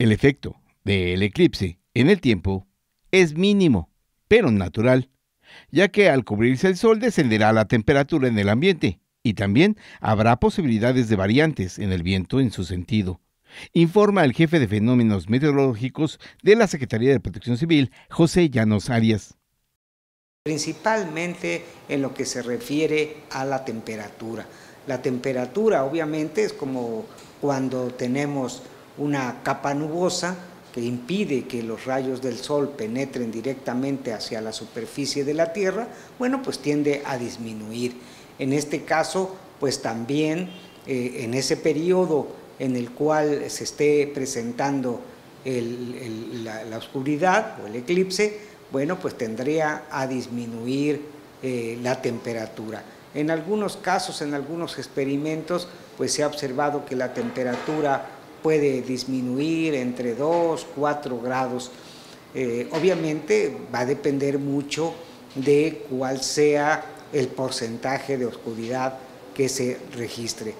El efecto del eclipse en el tiempo es mínimo, pero natural, ya que al cubrirse el sol descenderá la temperatura en el ambiente y también habrá posibilidades de variantes en el viento en su sentido, informa el jefe de fenómenos meteorológicos de la Secretaría de Protección Civil, José Llanos Arias. Principalmente en lo que se refiere a la temperatura. La temperatura obviamente es como cuando tenemos una capa nubosa que impide que los rayos del sol penetren directamente hacia la superficie de la Tierra, bueno, pues tiende a disminuir. En este caso, pues también eh, en ese periodo en el cual se esté presentando la, oscuridad o el eclipse, bueno, pues tendría a disminuir eh, la temperatura. En algunos casos, en algunos experimentos, pues se ha observado que la temperatura puede disminuir entre 2, 4 grados. Eh, obviamente va a depender mucho de cuál sea el porcentaje de oscuridad que se registre.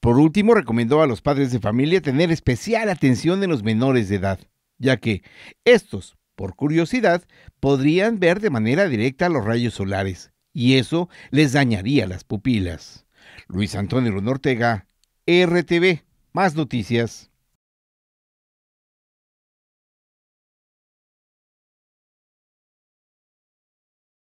Por último, recomendó a los padres de familia tener especial atención en los menores de edad, ya que estos, por curiosidad, podrían ver de manera directa los rayos solares, y eso les dañaría las pupilas. Luis Antonio Ortega, RTV. Más noticias.